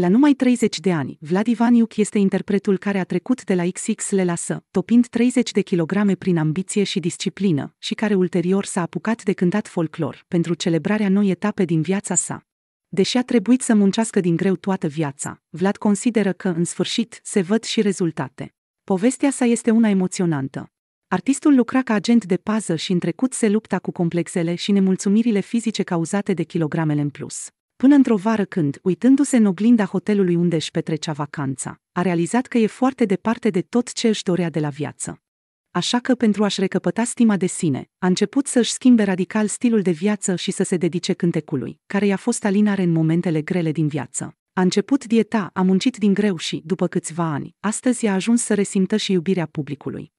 La numai 30 de ani, Vlad Ivaniuc este interpretul care a trecut de la XX le lasă, topind 30 de kilograme prin ambiție și disciplină, și care ulterior s-a apucat de cântat folclor, pentru celebrarea noi etape din viața sa. Deși a trebuit să muncească din greu toată viața, Vlad consideră că, în sfârșit, se văd și rezultate. Povestea sa este una emoționantă. Artistul lucra ca agent de pază și în trecut se lupta cu complexele și nemulțumirile fizice cauzate de kilogramele în plus până într-o vară când, uitându-se în oglinda hotelului unde își petrecea vacanța, a realizat că e foarte departe de tot ce își dorea de la viață. Așa că pentru a-și recăpăta stima de sine, a început să-și schimbe radical stilul de viață și să se dedice cântecului, care i-a fost alinare în momentele grele din viață. A început dieta, a muncit din greu și, după câțiva ani, astăzi a ajuns să resimtă și iubirea publicului.